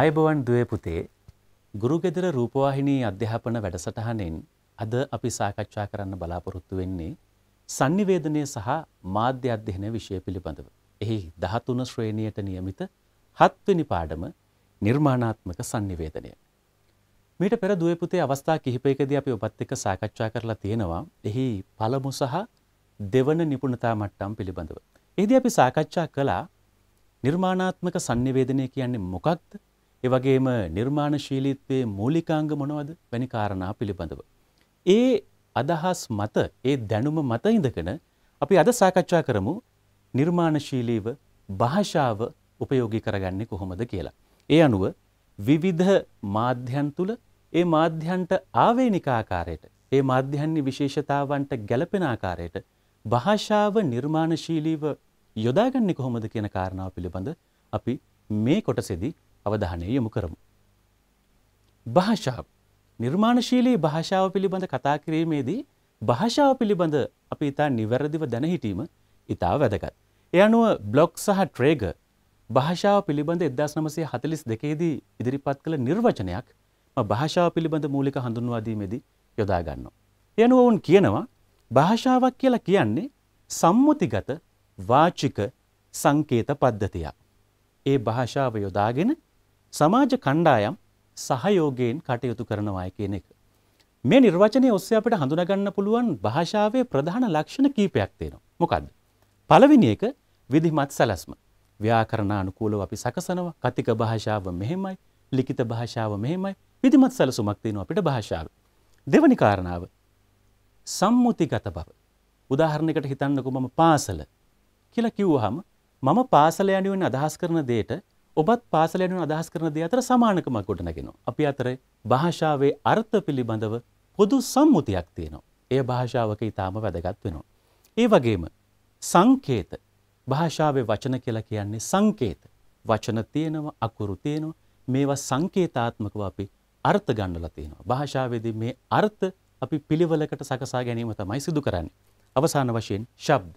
ආයබවන් දුවේ පුතේ ගුරුගෙදර රූපවාහිනී අධ්‍යාපන වැඩසටහනෙන් අද අපි සාකච්ඡා කරන්න බලාපොරොත්තු වෙන්නේ sannivedanaya සහ මාධ්‍ය අධ්‍යයන විෂය පිළිබඳව. එහි 13 ශ්‍රේණියට නියමිත 7 වෙනි පාඩම නිර්මාණාත්මක sannivedanaya. මීට පෙර දුවේ පුතේ අවස්ථා කිහිපයකදී අපි ඔබත් එක්ක සාකච්ඡා කරලා තියෙනවා. එහි පළමු සහ දෙවන නිපුණතා මට්ටම් පිළිබඳව. එහිදී අපි සාකච්ඡා කළා නිර්මාණාත්මක sannivedanaya කියන්නේ මොකක්ද? ඒ වගේම නිර්මාණශීලීත්වයේ මූලිකාංග මොනවද වැනි කාරණා පිළිබඳව. ඒ අදහස් මත ඒ දැනුම මත ඉඳගෙන අපි අද සාකච්ඡා කරමු නිර්මාණශීලීව භාෂාව උපයෝගී කරගන්නේ කොහොමද කියලා. ඒ අනුව විවිධ මාධ්‍යන් තුල ඒ මාධ්‍යන්ට ආවේනික ආකාරයට ඒ මාධ්‍යන්ගේ විශේෂතාවන්ට ගැළපෙන ආකාරයට භාෂාව නිර්මාණශීලීව යොදාගන්නේ කොහොමද කියන කාරණාව පිළිබඳ අපි මේ කොටසේදී අවධානය යොමු කරමු. භාෂාව නිර්මාණශීලී භාෂාව පිළිබඳ කතා කිරීමේදී භාෂාව පිළිබඳ අපි ඉතා නිවැරදිව දැනහිටීම ඉතා වැදගත්. එය අනුව බ්ලොග් සහ ට්‍රේග භාෂාව පිළිබඳ එදස් නමසේ හතලිස් දෙකේදී ඉදිරිපත් කළ නිර්වචනයක් ම භාෂාව පිළිබඳ මූලික හඳුන්වාදීමේදී යොදාගන්නවා. යනුව ඔවුන් කියනවා භාෂාවක් කියලා කියන්නේ සම්මුතිගත වාචික සංකේත පද්ධතියක්. ඒ භාෂාව යොදාගෙන සමාජ කණ්ඩායම් සහයෝගයෙන් කටයුතු කරනවාය කියන එක. මේ නිර්වචනය ඔස්සේ අපට හඳුනගන්න පුළුවන් භාෂාවේ ප්‍රධාන ලක්ෂණ කීපයක් තියෙනවා. මොකක්ද. පළවෙනි එක විදිමත් සැලස්ම. ව්‍යාකරණානුකූලව අපි සකසනවා කතික භාෂාව මෙහෙමයි ලිඛිත භාෂාව මෙහෙමයි විදිමත් සැලසුමක් තියෙනවා අපිට භාෂාව. දෙවනි කාරණාව සම්මුතිගත බව. උදාහරණයකට හිතන්නකෝ මම පාසල කියලා කිව්වහම මම පාසල යනුවෙන් අදහස් කරන දෙයට ඔබත් පාසලයනු අදහස් කරන දේ අතර සමානකමක් ගොඩනගෙනවා. අපි අතර භාෂාවේ අර්ථ පිළිබඳව පොදු සම්මුතියක් තියෙනවා. එය භාෂාවක ඉතාම වැදගත් වෙනවා. ඒ වගේම සංකේත භාෂාවේ වචන කියලා කියන්නේ සංකේත. වචන තියෙනවා අකුරු තියෙනවා මේවා සංකේතාත්මකව අපි අර්ථ ගන්නලා තියෙනවා. භාෂාවේදී මේ අර්ථ අපි පිළිවෙලකට සකසා ගැනීම තමයි සිදු කරන්නේ. අවසාන වශයෙන් ශබ්ද.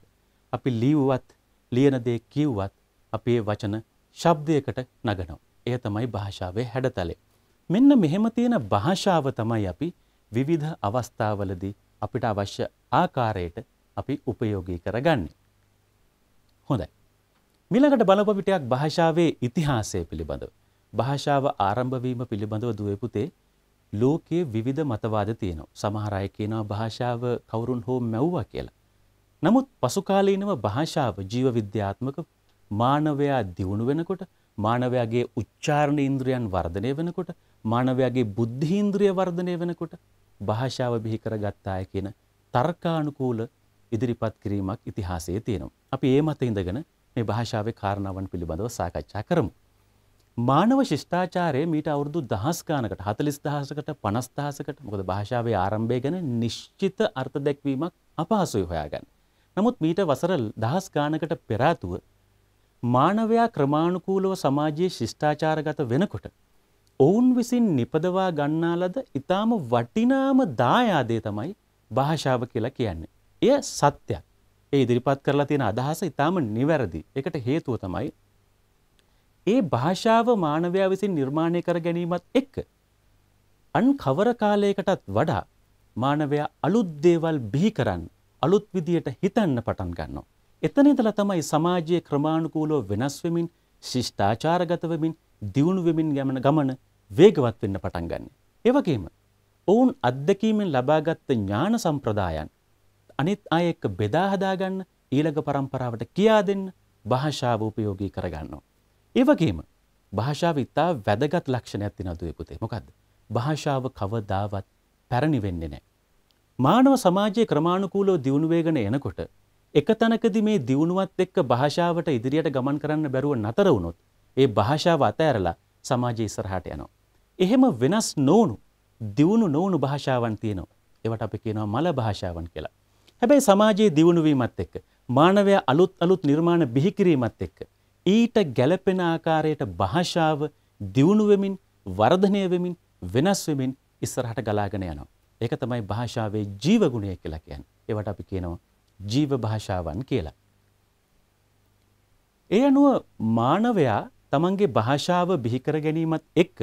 අපි ලියුවත් ලියන දේ කිව්වත් අපේ වචන ශබ්දයකට නගනවා. එය තමයි භාෂාවේ හැඩතලේ. මෙන්න මෙහෙම තියෙන භාෂාව තමයි අපි විවිධ අවස්ථාවලදී අපිට අවශ්‍ය ආකාරයට අපි උපයෝගී කරගන්නේ. හොඳයි. මිලකට බලපපිටයක් භාෂාවේ ඉතිහාසය පිළිබඳව. භාෂාව ආරම්භවීම පිළිබඳව දුවපුතේ ලෝකයේ විවිධ මතවාද තියෙනවා. සමහර අය කියනවා භාෂාව කවුරුන් හෝ මැව්වා කියලා. නමුත් පසුකාලීනව භාෂාව ජීව විද්‍යාත්මක මානවයා දියුණු වෙනකොට මානවයාගේ උච්චාරණ ඉන්ද්‍රියන් වර්ධනය වෙනකොට මානවයාගේ බුද්ධි ඉන්ද්‍රිය වර්ධනය වෙනකොට භාෂාව බිහි කරගත්තාය කියන තර්කානුකූල ඉදිරිපත් කිරීමක් ඉතිහාසයේ තියෙනවා. අපි ඒ මත ඉඳගෙන මේ භාෂාවේ කාරණාවන් පිළිබඳව සාකච්ඡා කරමු. මානව ශිෂ්ඨාචාරය මීට අවුරුදු දහස් ගානකට 40000කට 50000කට මොකද භාෂාවේ ආරම්භය ගැන නිශ්චිත අර්ථ දැක්වීමක් අපහසුයි හොයාගන්න. නමුත් මීට වසර දහස් ගානකට පෙර ආතුව මානවයා ක්‍රමාණුකූලව සමාජයේ ශිෂ්ඨාචාරගත වෙනකොට ඔවුන් විසින් නිපදවා ගන්නා ලද ඊටාම වටිනාම දායාදේ තමයි භාෂාව කියලා කියන්නේ. එය සත්‍යයක්. ඒ ඉදිරිපත් කරලා තියෙන අදහස ඊටාම නිවැරදි. ඒකට හේතුව තමයි ඒ භාෂාව මානවයා විසින් නිර්මාණය කර ගැනීමත් එක්ක අන් කවර කාලයකටත් වඩා මානවයා අලුත් දේවල් බිහි කරන්න අලුත් විදියට හිතන්න පටන් ගන්නවා. එතන ඉඳලා තමයි සමාජයේ ක්‍රමානුකූලව වෙනස් වෙමින් ශිෂ්ටාචාරගත වෙමින් දියුණු වෙමින් ගමන ගමන වේගවත් වෙන්න පටන් ගන්න. ඒ වගේම ඔවුන් අත්දැකීමෙන් ලබාගත් ඥාන සම්ප්‍රදායන් අනිත් අය එක්ක බෙදා හදා ගන්න ඊළඟ પરම්පරාවට කියා දෙන්න භාෂාව උපයෝගී කරගන්නවා. ඒ වගේම භාෂාව ඉතා වැදගත් ලක්ෂණයක් තියෙනවා දුවේ පුතේ. මොකද්ද? භාෂාව කවදාවත් පැරණි වෙන්නේ නැහැ. මානව සමාජයේ ක්‍රමානුකූලව දියුණු වෙගෙන එනකොට එක තැනකදී මේ දියුණුවත් එක්ක භාෂාවට ඉදිරියට ගමන් කරන්න බැරුව නතර වුණොත් ඒ භාෂාව අතහැරලා සමාජයේ ඉස්සරහට යනවා. එහෙම වෙනස් නොවුණු දියුණු නොවුණු භාෂාවන් තියෙනවා. ඒවට අපි කියනවා මල භාෂාවන් කියලා. හැබැයි සමාජයේ දියුණු වීමත් එක්ක මානවය අලුත් අලුත් නිර්මාණ බිහි කිරීමත් එක්ක ඊට ගැළපෙන ආකාරයට භාෂාව දියුණු වෙමින් වර්ධනය වෙමින් වෙනස් වෙමින් ඉස්සරහට ගලාගෙන යනවා. ඒක තමයි භාෂාවේ ජීවගුණය කියලා කියන්නේ. ඒවට අපි කියනවා ජීව භාෂාවන් කියලා. ඒ අනුව මානවයා තමන්ගේ භාෂාව බිහිකර ගැනීමත් එක්ක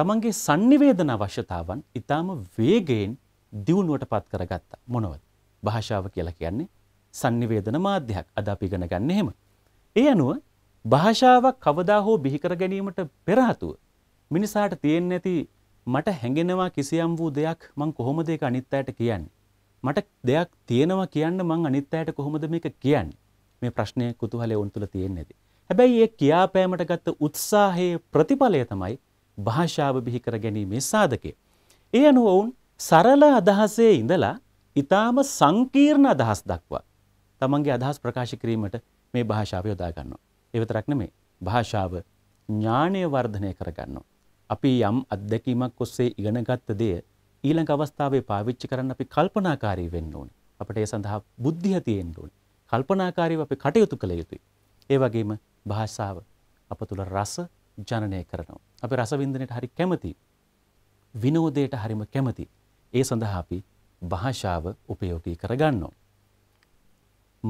තමන්ගේ sannivedana අවශ්‍යතාවන් ඊටාම වේගයෙන් දියුණුවට පත් කරගත්තා. මොනවද? භාෂාව කියලා කියන්නේ sannivedana මාධ්‍යයක්. අද අපි ඉගෙන ගන්න එහෙම. ඒ අනුව භාෂාවක් කවදා හෝ බිහිකර ගැනීමට පෙරහතුව මිනිසාට තියෙන්නේ නැති මට හැඟෙනවා කිසියම් වූ දෙයක් මං කොහොමද ඒක අනිත් අයට කියන්නේ මට දෙයක් තියෙනවා කියන්න මං අනිත් අයට කොහොමද මේක කියන්නේ? මේ ප්‍රශ්නය කුතුහලයේ උන් තුල තියෙන්නේ නැති. හැබැයි ඒ කියාපෑමට ගත්ත උත්සාහයේ ප්‍රතිඵලය තමයි භාෂාව බිහි කර ගැනීමේ සාධකය. ඒ අනුව ඔවුන් සරල අදහසේ ඉඳලා ඊටාම සංකීර්ණ අදහස් දක්වා තමන්ගේ අදහස් ප්‍රකාශ කිරීමට මේ භාෂාව යොදා ගන්නවා. ඒ විතරක් නෙමෙයි. භාෂාව ඥානය වර්ධනය කරගන්නවා. අපි යම් අත්දැකීමක් ඔස්සේ ඉගෙනගත්ත දේ ඊළඟ අවස්ථාවේ පාවිච්චි කරන්න අපි කල්පනාකාරී වෙන්න ඕනේ. අපිට ඒ සඳහා බුද්ධිය තියෙන්න ඕනේ. කල්පනාකාරීව අපි කටයුතු කළ යුතුයි. ඒ වගේම භාෂාව අප තුළ රස ජනනය කරනවා. අපි රසවින්දනයට හරි කැමති. විනෝදයට හරිම කැමති. ඒ සඳහා අපි භාෂාව උපයෝගී කරගන්නවා.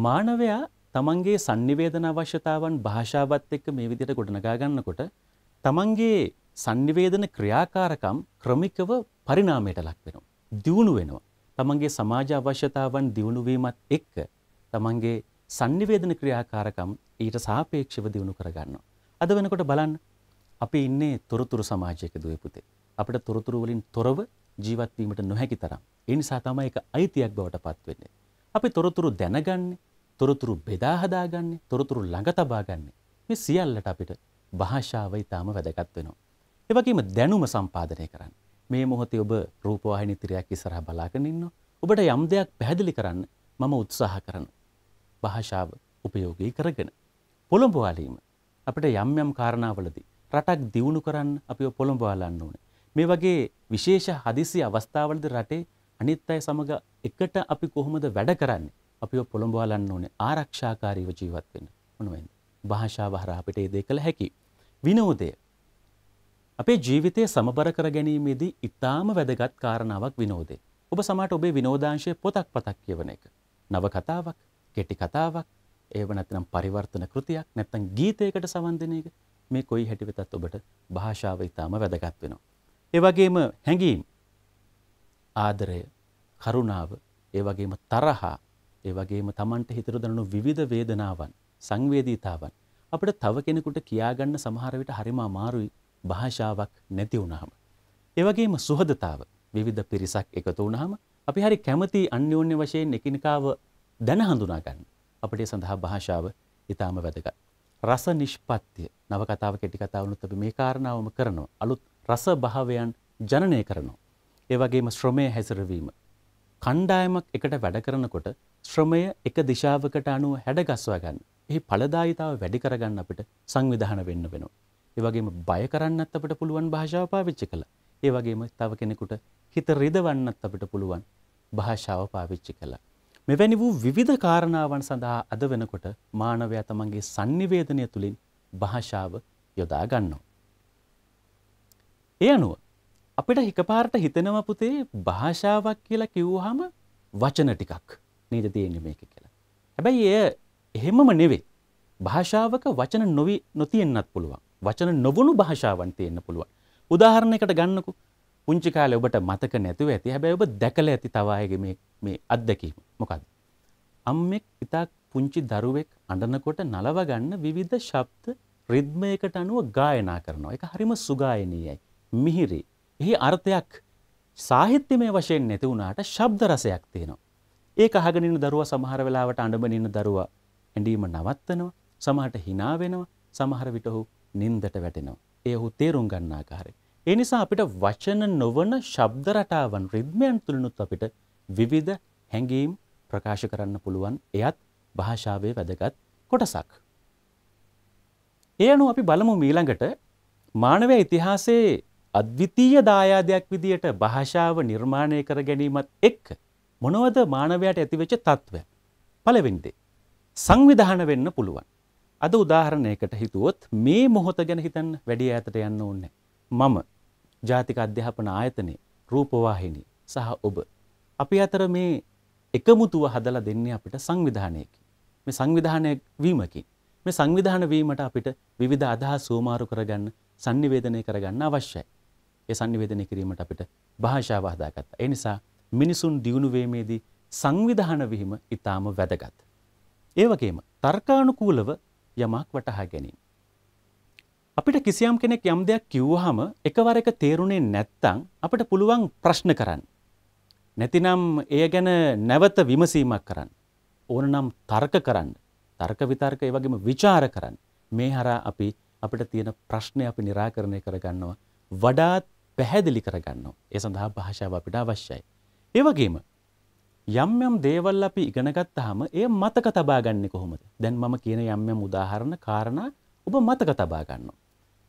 මානවයා තමන්ගේ sannivedana අවශ්‍යතාවන් භාෂාවත් එක්ක මේ විදිහට ගොඩනගා ගන්නකොට තමන්ගේ sannivedana ක්‍රියාකාරකම් ක්‍රමිකව පරිණාමයට ලක් වෙනවා. දියුණු වෙනවා. තමන්ගේ සමාජ අවශ්‍යතාවන් දියුණු වීමත් එක්ක තමන්ගේ sannivedana ක්‍රියාකාරකම් ඊට සාපේක්ෂව දියුණු කරගන්නවා. අද වෙනකොට බලන්න අපි ඉන්නේ තොරතුරු සමාජයක දුවේ පුතේ. අපිට තොරතුරු වලින් තොරව ජීවත් වීමට නොහැකි තරම්. ඒ නිසා තමයි ඒක අයිතියක් බවට පත් වෙන්නේ. අපි තොරතුරු දැනගන්නේ, තොරතුරු බෙදා හදාගන්නේ, තොරතුරු ළඟ තබාගන්නේ. මේ සියල්ලට අපිට භාෂාව ඊටාම වැදගත් වෙනවා. ඒ වගේම දැනුම සම්පාදනය කරන්න. මේ මොහොතේ ඔබ රූපවාහිනී තිරයක් ඉස්සරහා බලාගෙන ඉන්නවා. ඔබට යම් දෙයක් පැහැදිලි කරන්න මම උත්සාහ කරනවා. භාෂාව උපයෝගී කරගෙන පොළඹවාලීම අපිට යම් යම් කාරණාවලදී රටක් දියුණු කරන්න අපි පොළඹවාලන්න ඕනේ. මේ වගේ විශේෂ හදිසි අවස්ථාවලදී රටේ අනිත් අය සමග එකට අපි කොහොමද වැඩ කරන්නේ? අපිව පොළඹවාලන්න ඕනේ ආරක්ෂාකාරීව ජීවත් වෙන්න. මොනවෙන්ද? භාෂාව හරහා අපිට ඒ දේ කළ හැකියි. විනෝදය අපේ ජීවිතය සමබර කර ගැනීමේදී ඉතාම වැදගත් කාරණාවක් විනෝදේ. ඔබ සමට ඔබේ විනෝදාංශය පොතක් පතක් කියවන එක. නව කතාවක්, කෙටි කතාවක්, ඒව නැත්නම් පරිවර්තන කෘතියක්, නැත්නම් ගීතයකට සවන් දෙන එක මේ කොයි හැටි වෙතත් ඔබට භාෂාව ඉතාම වැදගත් වෙනවා. ඒ වගේම හැඟීම්, ආදරය, කරුණාව, ඒ වගේම තරහා, ඒ වගේම Tamanට හිතට දැනුණු විවිධ වේදනාවන්, සංවේදීතාවන් අපිට තව කෙනෙකුට කියාගන්න සමහර විට හරිම අමාරුයි. භාෂාවක් නැති වුණාම. ඒ වගේම සුහදතාව විවිධ පිරිසක් එකතු වුණාම අපි හරි කැමති අන්‍යෝන්‍ය වශයෙන් එකිනෙකාව දැන හඳුනා ගන්න. අපිට සඳහා භාෂාව ඊටාම වැදගත්. රස නිෂ්පත්තිය නව කතාව කෙටි කතාවලුත් අපි මේ කාරණාවම කරනවා. අලුත් රස භාවයන් ජනනය කරනවා. ඒ වගේම ශ්‍රමය හැසිරවීම. කණ්ඩායමක් එකට වැඩ කරනකොට ශ්‍රමය එක දිශාවකට අනුව හැඩගස්වා ගන්න. එහි ඵලදායිතාව වැඩි කරගන්න අපිට සංවිධාන වෙන්න වෙනවා. ඒ වගේම බය කරන්නත් අපිට පුළුවන් භාෂාව පාවිච්චි කළා. ඒ වගේම තව කෙනෙකුට හිත රිදවන්නත් අපිට පුළුවන් භාෂාව පාවිච්චි කළා. මෙවැනි වූ විවිධ කාරණාවන් සඳහා අද වෙනකොට මානවයා තමන්ගේ sannivedanaya තුලින් භාෂාව යොදා ගන්නවා. ඒ අනුව අපිට හිකපාරට හිතෙනවා පුතේ භාෂාවක් කියලා කිව්වහම වචන ටිකක් නේද තියෙන්නේ මේක කියලා. හැබැයි එය එහෙමම නෙවෙයි. භාෂාවක වචන නොවි නොතියෙන්නත් පුළුවන්. වචන නොබුණු භාෂාවන් තියෙන්න පුළුවන්. උදාහරණයකට ගන්නකු පුංචි කාලේ ඔබට මතක නැතුව ඇති. හැබැයි ඔබ දැකලා ඇති තව අයගේ මේ මේ අත්දැකීම. මොකද්ද? අම්මෙක් ඉතා පුංචි දරුවෙක් අඬනකොට නලව ගන්න විවිධ ශබ්ද රිද්මයකට අනුව ගායනා කරනවා. ඒක හරිම සුගායනීයයි. මිහිරි. එහි අර්ථයක් සාහිත්‍යමය වශයෙන් නැති වුණාට ශබ්ද රසයක් තියෙනවා. ඒක අහගෙන ඉන්න දරුවා සමහර වෙලාවට අඬමින් ඉන්න දරුවා ඇඬීම නවත්තනවා. සමහරට hina වෙනවා. සමහර විට ඔහු නින්දට වැටෙනවා. ඒ ඔහු තේරුම් ගන්න ආකාරය. ඒ නිසා අපිට වචන නොවන ශබ්ද රටාවන් රිද්මයන් තුලිනුත් අපිට විවිධ හැඟීම් ප්‍රකාශ කරන්න පුළුවන්. එයත් භාෂාවේ වැදගත් කොටසක්. ඒ අනුව අපි බලමු ඊළඟට මානව ඉතිහාසයේ අද්විතීය දායාදයක් විදියට භාෂාව නිර්මාණය කර ගැනීමත් එක්ක මොනවද මානවයාට ඇතිවෙච්ච තත්ත්වය? පළවෙනි දේ සංවිධාන වෙන්න පුළුවන්. අද උදාහරණයකට හිතුවොත් මේ මොහොත ගැන හිතන්න වැඩි ඈතට යන්න ඕනේ. මම ජාතික අධ්‍යාපන ආයතනයේ රූපවාහිනී සහ ඔබ අපි අතර මේ එකමුතුව හදලා දෙන්නේ අපිට සංවිධානයකින්. මේ සංවිධානය වීමකින්. මේ සංවිධාන වීමට අපිට විවිධ අදහස් සූමාරු කරගන්න sannivedanaya කරගන්න අවශ්‍යයි. ඒ sannivedanaya කිරීමට අපිට භාෂාව හදාගත්තා. ඒ නිසා මිනිසුන් දියුණු වීමේදී සංවිධාන වීම ඊටාම වැදගත්. ඒ වගේම තර්කානුකූලව යමක් වටහා ගැනීම. අපිට කිසියම් කෙනෙක් යම් දෙයක් කිව්වහම එකවර එක තේරුණේ නැත්තම් අපිට පුළුවන් ප්‍රශ්න කරන්න. නැතිනම් එය ගැන නැවත විමසීමක් කරන්න. ඕනනම් තර්ක කරන්න. තර්ක විතර්ක ඒ වගේම વિચાર කරන්න. මේ හරහා අපි අපිට තියෙන ප්‍රශ්නේ අපි निराකරණය කරගන්නවා. වඩාත් පැහැදිලි කරගන්නවා. ඒ සඳහා භාෂාව අපිට අවශ්‍යයි. ඒ වගේම යම් යම් දේවල් අපි ඉගෙනගත්තාම ඒ මතක තබා ගන්න කොහොමද? දැන් මම කියන යම් යම් උදාහරණ කාරණා ඔබ මතක තබා ගන්නවා.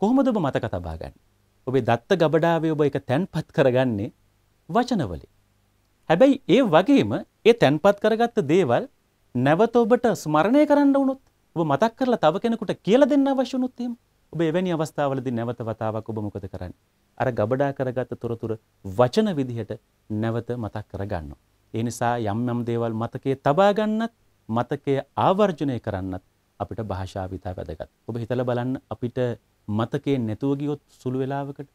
කොහොමද ඔබ මතක තබා ගන්නේ? ඔබේ දත්ත ගබඩාවේ ඔබ එක තැන්පත් කරගන්නේ වචනවලින්. හැබැයි ඒ වගේම ඒ තැන්පත් කරගත්ත දේවල් නැවත ඔබට ස්මරණය කරන්න වුණොත් ඔබ මතක් කරලා තව කෙනෙකුට කියලා දෙන්න අවශ්‍ය වුණොත් එහෙම ඔබ එවැනි අවස්ථාවලදී නැවත වතාවක් ඔබ මොකද කරන්නේ? අර ගබඩා කරගත්ත තොරතුරු වචන විදිහට නැවත මතක් කරගන්නවා. ඒ නිසා යම් යම් දේවල් මතකයේ තබා ගන්නත් මතකය ආවර්ජනය කරන්නත් අපිට භාෂාව ඉතා වැදගත්. ඔබ හිතලා බලන්න අපිට මතකේ නැතුව ගියොත් සුළු වෙලාවකට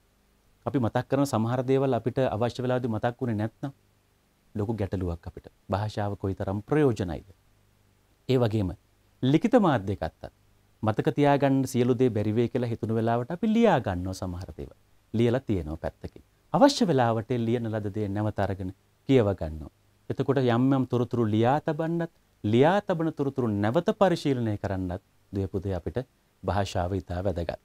අපි මතක් කරන සමහර දේවල් අපිට අවශ්‍ය වෙලාවදී මතක් වුණේ නැත්නම් ලොකු ගැටලුවක් අපිට. භාෂාව කොයිතරම් ප්‍රයෝජනයිද? ඒ වගේම ලිඛිත මාධ්‍ය ගත්තත් මතක තියාගන්න සියලු දේ බැරි වෙයි කියලා හිතන වෙලාවට අපි ලියා ගන්නවා සමහර දේවල්. ලියලා තියෙනවා පැත්තකින්. අවශ්‍ය වෙලාවට ලියන ලද දේ නැවත අරගෙන කියව ගන්නවා. එතකොට යම් යම් තොරතුරු ලියා තබන්නත් ලියා තබන තොරතුරු නැවත පරිශීලනය කරන්නත් දෙපොතේ අපිට භාෂාව ඉතා වැදගත්.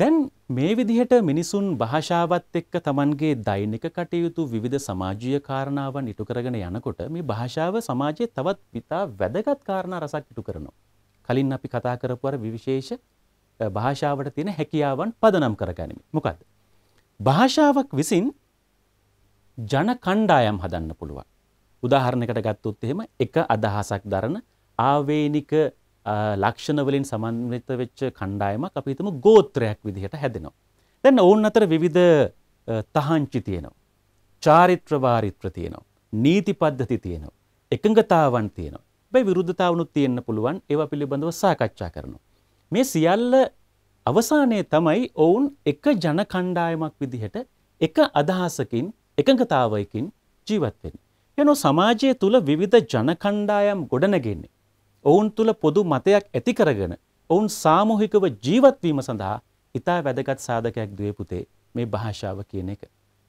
දැන් මේ විදිහට මිනිසුන් භාෂාවත් එක්ක Tamanගේ දෛනික කටයුතු විවිධ සමාජීය කාරණාවන් ඉටු කරගෙන යනකොට මේ භාෂාව සමාජයේ තවත් විතා වැදගත් කාරණා රසක් ඉටු කරනවා. කලින් අපි කතා කරපු අර විශේෂ භාෂාවට තියෙන හැකියාවන් පදනම් කරගනිමු. මොකද? භාෂාවක් විසින් ජන කණ්ඩායම් හදන්න පුළුවන්. උදාහරණයකට ගත්තොත් එහෙම එක අදහසක් දරන ආවේනික ලක්ෂණවලින් සමන්විත වෙච්ච කණ්ඩායමක් අපි හිතමු ගෝත්‍රයක් විදිහට හැදෙනවා. දැන් ඕන් අතර විවිධ තහංචි තියෙනවා. චාරිත්‍ර වාරිත්‍ර තියෙනවා. නීති පද්ධති තියෙනවා. එකඟතාවන් තියෙනවා. හැබැයි විරුද්ධතාවුනුත් තියෙන්න පුළුවන් ඒවා පිළිබඳව සාකච්ඡා කරනවා. මේ සියල්ල අවසානයේ තමයි ඔවුන් එක ජන කණ්ඩායමක් විදිහට එක අදහසකින් එකඟතාවයකින් ජීවත් වෙන්නේ. යනු සමාජය තුළ විවිධ ජනකණ්ඩායම් ගොඩනගෙන්නේ. ඔවුන් තුළ පොදු මතයක් ඇති කරගෙන ඔවුන් සාමූහිකව ජීවත්වීම සඳහා ඉතා වැදගත් සාධකයක් දුවේ පුතේ මේ භාෂාව කියන එක.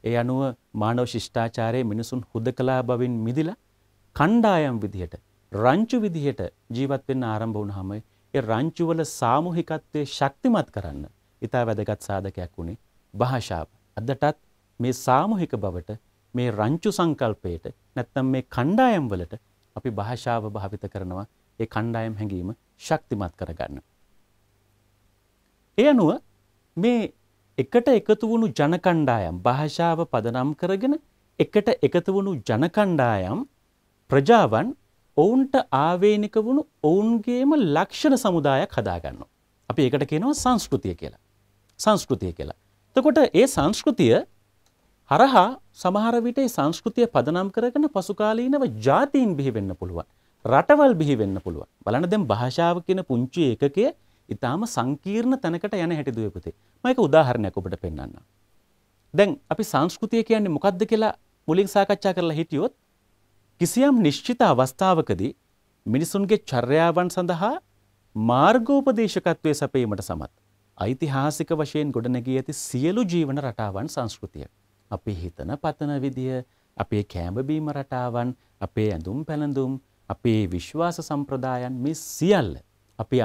ඒ අනුව මානව ශිෂ්ඨාචාරයේ මිනිසුන් හුදකලා බවින් මිදිලා කණ්ඩායම් විදිහට රංචු විදිහට ජීවත් වෙන්න ආරම්භ වුණාම ඒ රංචුවල සාමූහිකත්වයේ ශක්තිමත් කරන්න ඉතා වැදගත් සාධකයක් වුණේ භාෂාව. අදටත් මේ සාමූහික බවට මේ රංචු සංකල්පයට නැත්නම් මේ කණ්ඩායම් වලට අපි භාෂාව භාවිත කරනවා ඒ කණ්ඩායම් හැඟීම ශක්තිමත් කරගන්න. ඒ අනුව මේ එකට එකතු වුණු ජනකණ්ඩායම් භාෂාව පදනම් කරගෙන එකට එකතු වුණු ජනකණ්ඩායම් ප්‍රජාවන් ඔවුන්ට ආවේනික වුණු ඔවුන්ගේම ලක්ෂණ සමුදායක් හදාගන්නවා. අපි ඒකට කියනවා සංස්කෘතිය කියලා. සංස්කෘතිය කියලා. එතකොට ඒ සංස්කෘතිය හරහා සමහර විට සංස්කෘතිය පදනම් කරගෙන පසුකාලීනව ජාතීන් බිහි වෙන්න පුළුවන්. රටවල් බිහි වෙන්න පුළුවන්. බලන්න දැන් භාෂාව කියන පුංචි එකකයේ ඊටාම සංකීර්ණ තැනකට යන හැටි දුවේ පුතේ. මම ඒක උදාහරණයක් ඔබට පෙන්වන්නම්. දැන් අපි සංස්කෘතිය කියන්නේ මොකද්ද කියලා මුලින් සාකච්ඡා කරලා හිටියොත් කිසියම් නිශ්චිත අවස්ථාවකදී මිනිසුන්ගේ චර්යාවන් සඳහා මාර්ගෝපදේශකත්වයේ සැපීමට සමත් ඓතිහාසික වශයෙන් ගොඩනැගී ඇති සියලු ජීවන රටාවන් සංස්කෘතියයි. අපි හිතන පතන විදිය අපේ කෑමබීම රටාවන් අපේ ඇඳුම් පැළඳුම් අපේ විශ්වාස සම්ප්‍රදායන් මේ සියල්ල අපි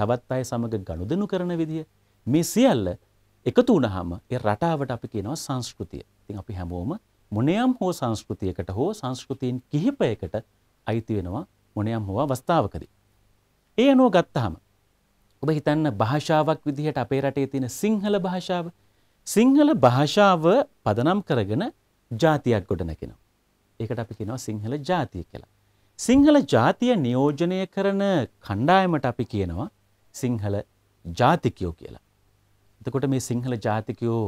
තවත් අය සමග ගනුදෙනු කරන විදිය මේ සියල්ල එකතු වුණාම ඒ රටාවට අපි කියනවා සංස්කෘතිය. ඉතින් අපි හැමෝම මොනියම් හෝ සංස්කෘතියකට හෝ සංස්කෘතීන් කිහිපයකට අයිති වෙනවා මොනියම් හෝ අවස්ථාවකදී. ඒ අනුව ගත්තාම ඔබ හිතන්න භාෂාවක් විදිහට අපේ රටේ තියෙන සිංහල භාෂාව සිංහල භාෂාව පදනම් කරගෙන ජාතියක් ගොඩනැගෙනවා. ඒකට අපි කියනවා සිංහල ජාතිය කියලා. සිංහල ජාතිය නියෝජනය කරන කණ්ඩායමට අපි කියනවා සිංහල ජාතිකයෝ කියලා. එතකොට මේ සිංහල ජාතිකයෝ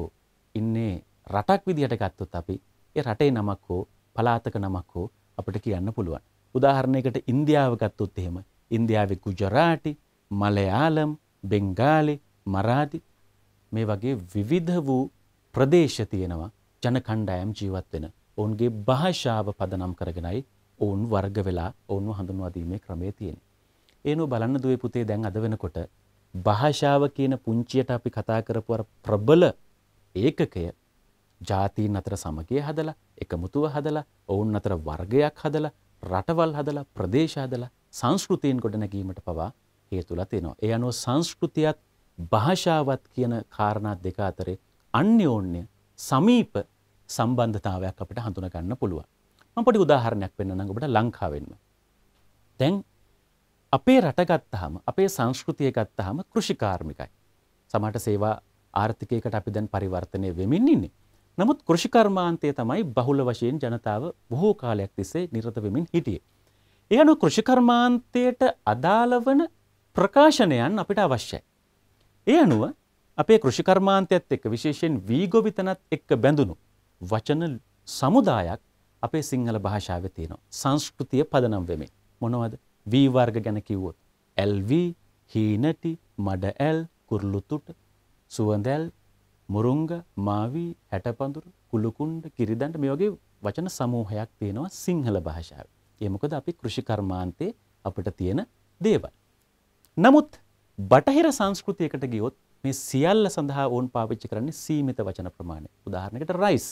ඉන්නේ රටක් විදිහට ගත්තොත් අපි ඒ රටේ නමක් හෝ පලාතක නමක් හෝ අපිට කියන්න පුළුවන්. උදාහරණයකට ඉන්දියාව ගත්තොත් එහෙම ඉන්දියාවේ ගුජරාටි, මලයාලම්, බෙන්ගාලි, මරාටි මේ වගේ විවිධ වූ ප්‍රදේශ තියෙනවා ජන කණ්ඩායම් ජීවත් වෙන. ඔවුන්ගේ භාෂාව පදනම් කරගෙනයි ඔවුන් වර්ග වෙලා ඔවුන්ව හඳුන්වා දීමේ ක්‍රමය තියෙන්නේ. ඒනෝ බලන්න දුවේ පුතේ දැන් අද වෙනකොට භාෂාව කියන පුංචියට අපි කතා කරපු අර ප්‍රබල ඒකකය ජාතීන් අතර සමගිය හදලා එකමුතුව හදලා ඔවුන් අතර වර්ගයක් හදලා රටවල් හදලා ප්‍රදේශ හදලා සංස්කෘතීන් ගොඩනැගීමට පවා හේතුලා තියෙනවා. ඒ අනුව සංස්කෘතියත් භාෂාවත් කියන කාරණා දෙක අතරේ අන්‍යෝන්‍ය සමීප සම්බන්ධතාවයක් අපිට හඳුනා ගන්න පුළුවන්. මම පොඩි උදාහරණයක් වෙන්නනම් ඔබට ලංකාවෙන්ම. දැන් අපේ රට ගත්තාම අපේ සංස්කෘතිය ගත්තාම කෘෂිකාර්මිකයි. සමහරට සේවා ආර්ථිකයකට අපි දැන් පරිවර්තනය වෙමින් ඉන්නේ. නමුත් කෘෂිකර්මාන්තය තමයි බහුල වශයෙන් ජනතාව බොහෝ කාලයක් තිස්සේ නිරත වෙමින් හිටියේ. ඒ අනුව කෘෂිකර්මාන්තයට අදාළ වන ප්‍රකාශනයන් අපිට අවශ්‍යයි. ඒ අනුව අපේ කෘෂිකර්මාන්තයත් එක්ක විශේෂයෙන් වීගොවිතනත් එක්ක බැඳුණු වචන සමුදායක් අපේ සිංහල භාෂාවේ තියෙනවා. සංස්කෘතිය පදනම් වෙමින්. මොනවද? වී වර්ග ගැන කිව්වොත් LV, හීනටි, මඩ L, කුරුළු තුට, සුවඳ L, මුරුංග, මාවි, හැටපඳුරු, කුළුකුණ්ඩ, කිරිදඬ මේ වගේ වචන සමූහයක් තියෙනවා සිංහල භාෂාවේ. ඒ මොකද අපි කෘෂිකර්මාන්තේ අපිට තියෙන දේවල්. නමුත් බටහිර සංස්කෘතියකට ගියොත් මේ සියල්ල සඳහා ඔවුන් පාවිච්චි කරන්නේ සීමිත වචන ප්‍රමාණය. උදාහරණයකට රයිස්.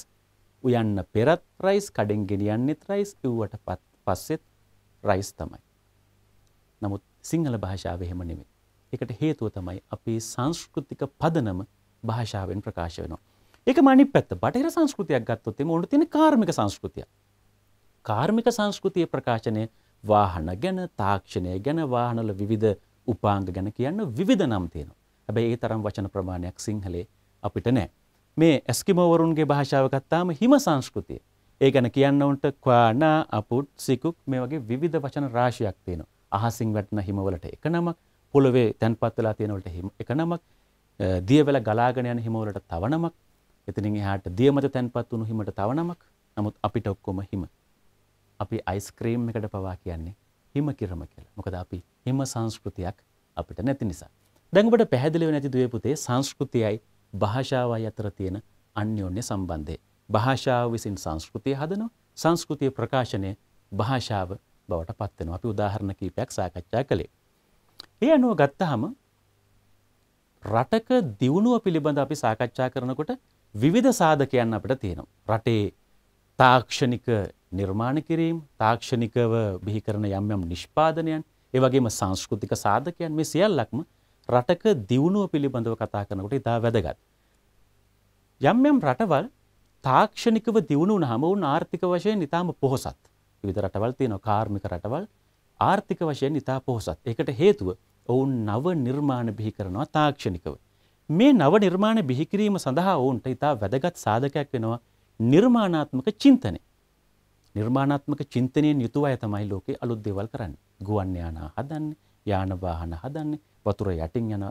උයන්න පෙරත් රයිස් කඩෙන් ගෙනියන්නෙත් රයිස් ඉව්වට පස්සෙත් රයිස් තමයි. නමුත් සිංහල භාෂාව එහෙම නෙමෙයි. ඒකට හේතුව තමයි අපේ සංස්කෘතික පදනම භාෂාවෙන් ප්‍රකාශ වෙනවා. ඒක අනිත් පැත්ත. බටහිර සංස්කෘතියක් ගත්තොත් එimhe උන්ට තියෙන කාර්මික සංස්කෘතිය. කාර්මික සංස්කෘතියේ ප්‍රකාශනය වාහන ගැන, තාක්ෂණය ගැන, වාහනවල විවිධ උපාංග ගැන කියන්න විවිධ නම් තියෙනවා. හැබැයි ඒ තරම් වචන ප්‍රමාණයක් සිංහලේ අපිට නැහැ. මේ ඇස්කිමෝවරුන්ගේ භාෂාව ගත්තාම හිම සංස්කෘතිය. ඒ ගැන කියන්න උන්ට ක්වානා අපුට් සිකුක් මේ වගේ විවිධ වචන රාශියක් තියෙනවා. අහසින් වැටෙන හිමවලට එක නමක්, පොළවේ තැන්පත් වෙලා තියෙන වලට එක නමක්, දියවැල ගලාගෙන යන හිමවලට තව නමක්, එතනින් එහාට දිය මත තැන්පත් වුණු හිමට තව නමක්. නමුත් අපිට ඔක්කොම හිම. අපි අයිස්ක්‍රීම් එකට පවා කියන්නේ හිම කිරම කියලා. මොකද අපි හිම සංස්කෘතියක් අපිට නැති නිසා. දැන් ඔබට පැහැදිලිව නැති දුවේ පුතේ සංස්කෘතියයි භාෂාවයි අතර තියෙන අන්‍යෝන්‍ය සම්බන්ධය. භාෂාව විසින් සංස්කෘතිය හදනවා. සංස්කෘතිය ප්‍රකාශනය භාෂාව බවට පත් වෙනවා. අපි උදාහරණ කීපයක් සාකච්ඡා කළේ. ඒ අනුව ගත්තාම රටක දියුණුව පිළිබඳ අපි සාකච්ඡා කරනකොට විවිධ සාධකයන් අපිට තියෙනවා. රටේ තාක්ෂණික නිර්මාණ කිරීම තාක්ෂණිකව බිහි කරන යම් යම් නිෂ්පාදනයන් ඒ වගේම සංස්කෘතික සාධකයන් මේ සියල්ලක්ම රටක දියුණුව පිළිබඳව කතා කරනකොට ඉතා වැදගත්. යම් යම් රටවල් තාක්ෂණිකව දියුණු වුණාම උන් ආර්ථික වශයෙන් ඉතාම පොහොසත්. විවිධ රටවල් තියෙනවා කාර්මික රටවල් ආර්ථික වශයෙන් ඉතා පොහොසත්. ඒකට හේතුව ඔවුන් නව නිර්මාණ බිහි කරනවා තාක්ෂණිකව. මේ නව නිර්මාණ බිහි කිරීම සඳහා ඔවුන්ට ඉතා වැදගත් සාධකයක් වෙනවා නිර්මාණාත්මක චින්තනය. නිර්මාණාත්මක චින්තනයෙන් යුතුව අය තමයි ලෝකේ අලුත් දේවල් කරන්නේ. ගුවන් යානා හදන්නේ, යාන වාහන හදන්නේ, වතුර යටින් යන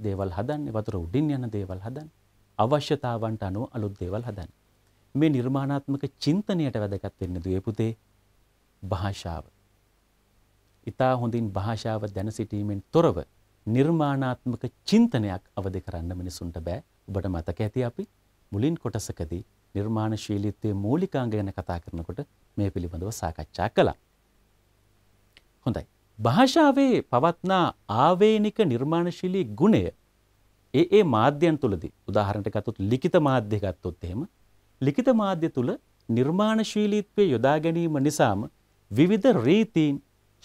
දේවල් හදන්නේ, වතුර උඩින් යන දේවල් හදන්නේ. අවශ්‍යතාවන්ට අනුව අලුත් දේවල් හදන්නේ. මේ නිර්මාණාත්මක චින්තනයට වැදගත් වෙන්නේ දුවේ පුතේ භාෂාව. ඊටා හොඳින් භාෂාව දැන සිටීමෙන් තොරව නිර්මාණාත්මක චින්තනයක් අවදි කරන්න මිනිසුන්ට බෑ. ඔබට මතක ඇති අපි මුලින් කොටසකදී නිර්මාණශීලීත්වයේ මූලිකාංග ගැන කතා කරනකොට මේ පිළිබඳව සාකච්ඡා කළා. හොඳයි. භාෂාවේ පවත්නා ආවේනික නිර්මාණශීලී ගුණය ඒ ඒ මාධ්‍යයන් තුලදී උදාහරණයක් ගත්තොත් ලිඛිත මාධ්‍ය ගත්තොත් එහෙම ලිඛිත මාධ්‍ය තුල නිර්මාණශීලීත්වයේ යොදා ගැනීම නිසාම විවිධ රීතීන්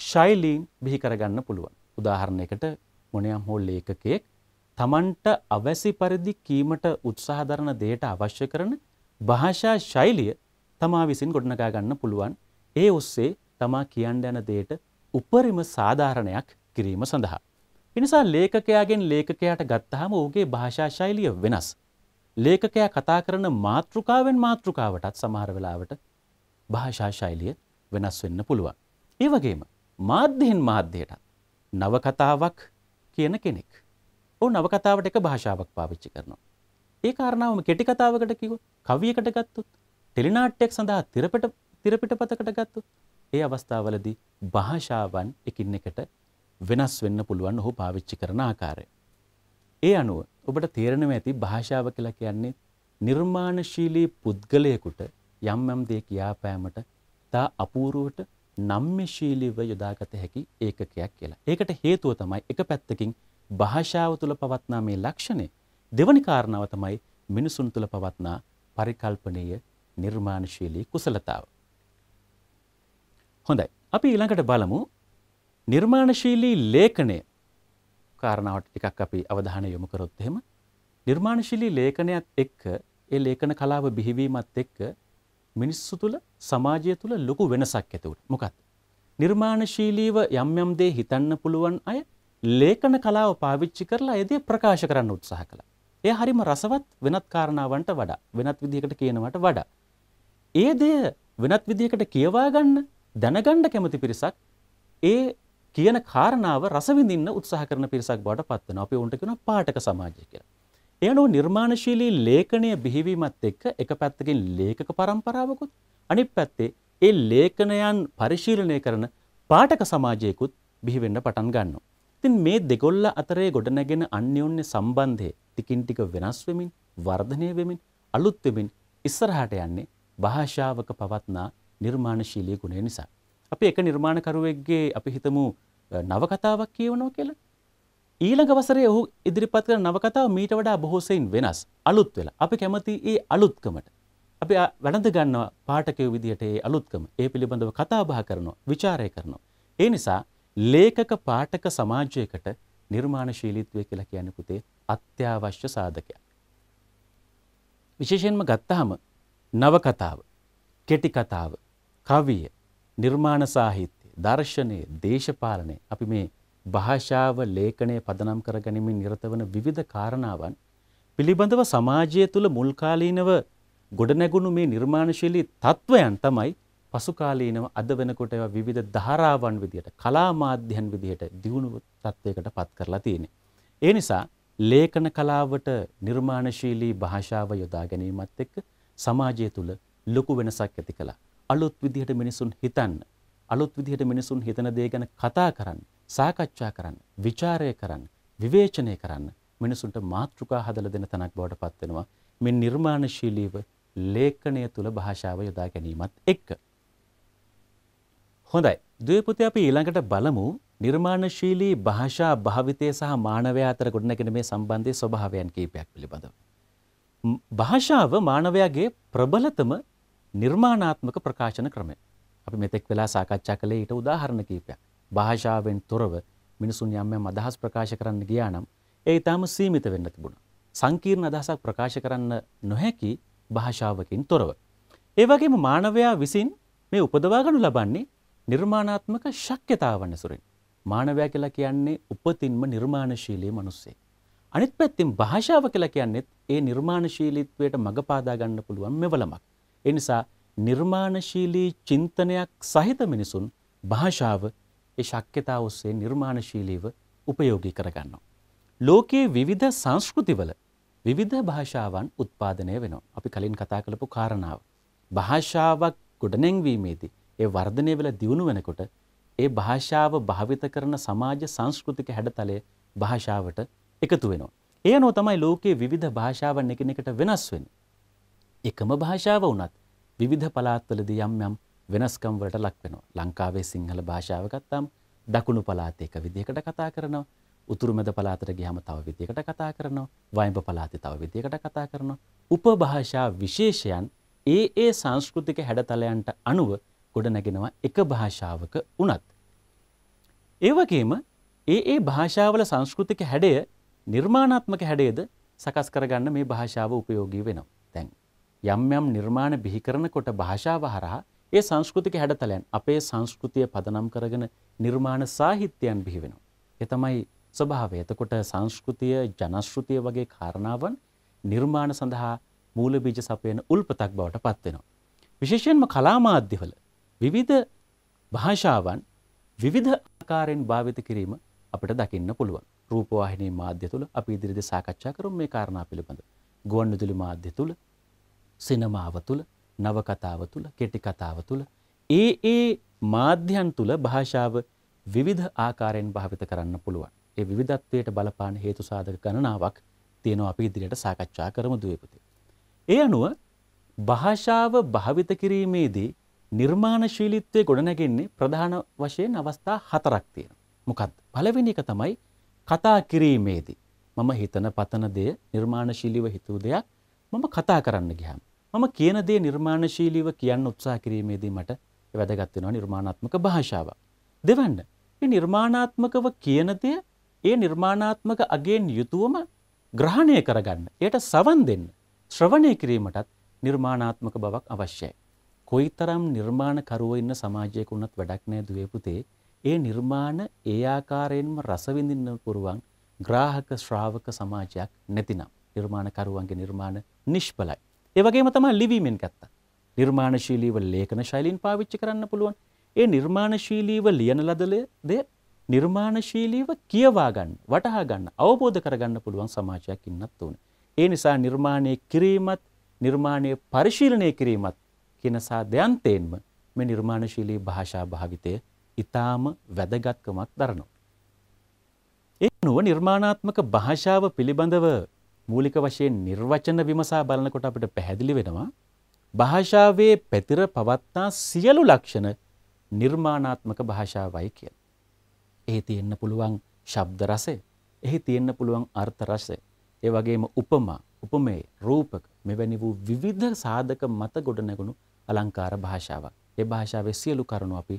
ශෛලීන් බිහි කරගන්න පුළුවන්. උදාහරණයකට මොනියම් හෝ ලේඛකයෙක් තමන්ට අවැසි පරිදි කීමට උත්සාහ දරන දෙයට අවශ්‍ය කරන භාෂා ශෛලිය තමා විසින් ගොඩනගා ගන්න පුළුවන්. ඒ ඔස්සේ තමා කියන්න යන දෙයට උපරිම සාධාරණයක් කිරීම සඳහා. එනිසා ලේඛකයාගෙන් ලේඛකයාට ගත්තාම ඔහුගේ භාෂා ශෛලිය වෙනස්. ලේඛකයා කතා කරන මාතෘකාවෙන් මාතෘකාවටත් සමහර වෙලාවට භාෂා ශෛලිය වෙනස් වෙන්න පුළුවන්. ඒ වගේම මාධ්‍යෙන් මාධ්‍යයටත් නවකතාවක් කියන කෙනෙක්. ඔහු නවකතාවට එක භාෂාවක් පාවිච්චි කරනවා. ඒ කාරණාවම කෙටි කතාවකට කිව්වොත් කවියකට ගත්තොත් ටෙලිනාට්‍යයක් සඳහා තිරපට තිරපිටපතකට ගත්තොත් ඒ අවස්ථාවලදී භාෂාවන් එකින් එකට වෙනස් වෙන්න පුළුවන් ඔහු පාවිච්චි කරන ආකාරය. ඒ අනුව ඔබට තේරෙනව ඇති භාෂාව කියලා කියන්නේ නිර්මාණශීලී පුද්ගලයෙකුට යම් යම් දේ කියාපෑමට තා අපූර්වට නම්‍යශීලීව යොදාගත හැකි ඒකකයක් කියලා. ඒකට හේතුව තමයි එක පැත්තකින් භාෂාව තුළ පවත්නා මේ ලක්ෂණේ දෙවනි කාරණාව තමයි මිනිසුන් තුළ පවත්නා පරිකල්පනීය නිර්මාණශීලී කුසලතාව. හොඳයි. අපි ඊළඟට බලමු නිර්මාණශීලී ලේඛනය කාරණාවට ටිකක් අපි අවධානය යොමු කරොත් එහෙම නිර්මාණශීලී ලේඛනයත් එක්ක ඒ ලේඛන කලාව බිහිවීමත් එක්ක මිනිස්සු තුළ සමාජය තුළ ලොකු වෙනසක් ඇති වුණා. මොකක්ද? නිර්මාණශීලීව යම් යම් දේ හිතන්න පුළුවන් අය ලේඛන කලාව පාවිච්චි කරලා ඒ දේ ප්‍රකාශ කරන්න උත්සාහ කළා. එය හරිම රසවත් වෙනත් කාරණාවන්ට වඩා වෙනත් විදිහකට කියනවට වඩා. ඒ දේ වෙනත් විදිහකට කියවා ගන්න දැනගන්න කැමති පිරිසක් ඒ කියන කාරණාව රසවිඳින්න උත්සාහ කරන පිරිසක් බවට පත් වෙනවා. අපි උන්ට කියනවා පාඨක සමාජය කියලා. එනෝ නිර්මාණශීලී ලේඛනය බිහිවීමත් එක්ක එක පැත්තකින් ලේඛක પરම්පරාවකුත් අනිත් පැත්තේ ඒ ලේඛනයන් පරිශීලනය කරන පාඨක සමාජයකුත් බිහිවෙන්න පටන් ගන්නවා. ඉතින් මේ දෙකොල්ල අතරේ ගොඩනැගෙන අන්‍යෝන්‍ය සම්බන්ධය ටිකින් ටික වෙනස් වෙමින් වර්ධනය වෙමින් අලුත් වෙමින් ඉස්සරහට යන්නේ භාෂාවක පවත්නා නිර්මාණශීලී ගුණය නිසා. අපි එක නිර්මාණකරුවෙක්ගේ අපි හිතමු නවකතාවක් කියවනවා කියලා. ඊළඟ වසරේ ඔහු ඉදිරිපත් කරන නවකතාව මීට වඩා බොහෝසෙයින් වෙනස් අලුත් වෙලා. අපි කැමති ඒ අලුත්කමට. අපි වැළඳ ගන්නවා පාඨකයෝ විදිහට ඒ අලුත්කම. ඒ පිළිබඳව කතා බහ කරනවා, ਵਿਚාරය කරනවා. ඒ නිසා ලේඛක පාඨක සමාජයකට නිර්මාණශීලීත්වය කියලා කියන්නේ පුතේ අත්‍යවශ්‍ය සාධකයක්. විශේෂයෙන්ම ගත්තහම නවකතාව කෙටි කතාව කවිය නිර්මාණ සාහිත්‍ය දර්ශනය දේශපාලනය අපි මේ භාෂාව ලේඛනය පදනම් කරගනිමින් නිරත වන විවිධ කාරණාවන් පිළිබඳව සමාජය තුළ මුල්කාලීනව ගොඩනැගුණු මේ නිර්මාණශීලී තත්ත්වයන් තමයි පසුකාලීනව අද වෙනකොට ඒවා විවිධ ධාරාවන් විදිහට කලා මාධ්‍යයන් විදිහට දියුණුව තත්ත්වයකට පත් කරලා තියෙන්නේ. ඒ නිසා ලේඛන කලාවට නිර්මාණශීලී භාෂාව යොදා ගැනීමත් එක්ක සමාජය තුළ ලොකු වෙනසක් ඇති කළා. අලුත් විදිහට මිනිසුන් හිතන්න, අලුත් විදිහට මිනිසුන් හිතන දේ ගැන කතා කරන්න, සාකච්ඡා කරන්න, ਵਿਚාරය කරන්න, විවේචනය කරන්න මිනිසුන්ට මාතෘකා හදලා දෙන තැනක් බවට පත් වෙනවා. මේ නිර්මාණශීලීව ලේඛනය තුළ භාෂාව යොදා ගැනීමත් එක්ක. හොඳයි. ද්වේපුතේ අපි ඊළඟට බලමු නිර්මාණශීලී භාෂා භාවිතය සහ මානවයා අතර ගොඩනැගෙන මේ සම්බන්ධයේ ස්වභාවයන් කීපයක් පිළිබඳව. භාෂාව මානවයාගේ ප්‍රබලතම නිර්මාණාත්මක ප්‍රකාශන ක්‍රමය. අපි මෙතෙක් වෙලා සාකච්ඡා කළේ ඊට උදාහරණ කීපයක්. භාෂාවෙන් තොරව මිනිසුන් යම් යම් අදහස් ප්‍රකාශ කරන්න ගියා නම් ඒ ඊටාම සීමිත වෙන්න තිබුණා. සංකීර්ණ අදහසක් ප්‍රකාශ කරන්න නොහැකි භාෂාවකින් තොරව. ඒ වගේම මානවයා විසින් මේ උපදවා ගනු ලබන්නේ නිර්මාණාත්මක ශක්්‍යතාවන් ඇසුරින්. මානවයා කියලා කියන්නේ උපතින්ම නිර්මාණශීලී මිනිස්සෙක්. අනිත් පැත්තෙන් භාෂාව කියලා කියන්නේත් ඒ නිර්මාණශීලීත්වයට මඟ පාදා ගන්න පුළුවන් මෙවලමක්. ඒ නිසා නිර්මාණශීලී චින්තනයක් සහිත මිනිසුන් භාෂාව ඒ ශක්්‍යතාව ඔස්සේ නිර්මාණශීලීව උපයෝගී කරගන්නවා. ලෝකයේ විවිධ සංස්කෘතිවල විවිධ භාෂාවන් උත්පාදනය වෙනවා. අපි කලින් කතා කළපු කාරණාව. භාෂාවක් ගොඩනැංවීමේදී ඒ වර්ධනය වෙලා දියුණු වෙනකොට ඒ භාෂාව භාවිත කරන සමාජ සංස්කෘතික හැඩතලය භාෂාවට එකතු වෙනවා. ඒ අනුව තමයි ලෝකයේ විවිධ භාෂාවන් එකිනෙකට වෙනස් වෙන්නේ. එකම භාෂාව වුණත් විවිධ පළාත්වලදී යම් යම් වෙනස්කම් වලට ලක් වෙනවා. ලංකාවේ සිංහල භාෂාව ගත්තාම දකුණු පළාතේ එක විදිහකට කතා කරනවා. උතුරු මැද පළාතට ගියාම තව විදිහකට කතා කරනවා. වයඹ පළාතේ තව විදිහකට කතා කරනවා. උපභාෂා විශේෂයන් ඒ ඒ සංස්කෘතික හැඩතලයන්ට අනුව ගොඩනැගෙනවා එක භාෂාවක වුණත්. ඒ වගේම ඒ ඒ භාෂාවල සංස්කෘතික හැඩය නිර්මාණාත්මක හැඩයද සකස් කරගන්න මේ භාෂාව උපයෝගී වෙනවා. දැන් යම් යම් නිර්මාණ බිහි කරනකොට භාෂාව හරහා ඒ සංස්කෘතික හැඩතලයන් අපේ සංස්කෘතිය පදනම් කරගෙන නිර්මාණ සාහිත්‍යයන් බිහි වෙනවා. ඒ තමයි ස්වභාවය. එතකොට සංස්කෘතිය, ජනශ්‍රුතිය වගේ කාරණාවන් නිර්මාණ සඳහා මූලබීජ සපයන උල්පතක් බවට පත් වෙනවා. විශේෂයෙන්ම කලා මාධ්‍යවල විවිධ භාෂාවන් විවිධ ආකාරයෙන් භාවිත කිරීම අපට දකින්න පුළුවන්. රූපවාහිනී මාධ්‍ය තුළ අපි ඉදිරියේදී සාකච්ඡා කරමු මේ කාරණා පිළිබඳව. ගුවන්විදුලි මාධ්‍ය තුළ, සිනමාව තුළ, නවකතාව තුළ, කෙටි කතාව තුළ ඒ ඒ මාධ්‍යයන් තුළ භාෂාව විවිධ ආකාරයෙන් භාවිත කරන්න පුළුවන්. ඒ විවිධත්වයට බලපාන හේතු සාධක ගණනාවක් තියෙනවා අපි ඉදිරියට සාකච්ඡා කරමු දුවේ පුතේ. ඒ අනුව භාෂාව භාවිත කිරීමේදී නිර්මාණශීලීත්වය ගොඩනැගෙන්නේ ප්‍රධාන වශයෙන් අවස්ථා හතරක් තියෙනවා. මොකක්ද? පළවෙනි එක තමයි කතා කිරීමේදී මම හිතන පතන දේ නිර්මාණශීලීව හිතූ දෙයක් මම කතා කරන්න ගියාම මම කියන දේ නිර්මාණශීලීව කියන්න උත්සාහ කිරීමේදී මට වැදගත් වෙනවා නිර්මාණාත්මක භාෂාව. දෙවන්න මේ නිර්මාණාත්මකව කියන දේ ඒ නිර්මාණාත්මක අගයෙන් යුතුවම ග්‍රහණය කරගන්න. ඒට සවන් දෙන්න. ශ්‍රවණය කිරීමටත් නිර්මාණාත්මක බවක් අවශ්‍යයි. කොයිතරම් නිර්මාණකරුවෝ ඉන්න සමාජයක වුණත් වැඩක් නෑ දුවේ පුතේ. ඒ නිර්මාණ ඒ ආකාරයෙන්ම රස විඳින්න පුරුවන් ග්‍රාහක ශ්‍රාවක සමාජයක් නැතිනම් නිර්මාණකරුවන්ගේ නිර්මාණ නිෂ්ඵලයි. ඒ වගේම තමයි ලිවීමෙන් ගත්තා. නිර්මාණශීලීව ලේඛන ශෛලීන් පාවිච්චි කරන්න පුළුවන්. ඒ නිර්මාණශීලීව ලියන ලදලය දෙය නිර්මාණශීලීව කියවා ගන්න, වටහා ගන්න, අවබෝධ කරගන්න පුළුවන් සමාජයක් ඉන්නත් ඕනේ. ඒ නිසා නිර්මාණය කිරීමත් නිර්මාණය පරිශීලනය කිරීමත් කියන සාධ්‍යන්තයෙන්ම මේ නිර්මාණශීලී භාෂා භාවිතය ඊටාම වැදගත්කමක් දරනවා. ඒ අනුව නිර්මාණාත්මක භාෂාව පිළිබඳව මූලික වශයෙන් නිර්වචන විමසා බලනකොට අපිට පැහැදිලි වෙනවා භාෂාවේ පැතිර පවත්නා සියලු ලක්ෂණ නිර්මාණාත්මක භාෂාවයි කියලා. එහි තියෙන්න පුළුවන් ශබ්ද රසය, එහි තියෙන්න පුළුවන් අර්ථ රසය, ඒ වගේම උපමා, උපමේය, රූපක මෙවැනි වූ විවිධ සාධක මත ගොඩනැගුණු අලංකාර භාෂාවක්. ඒ භාෂාවේ සියලු කරුණු අපි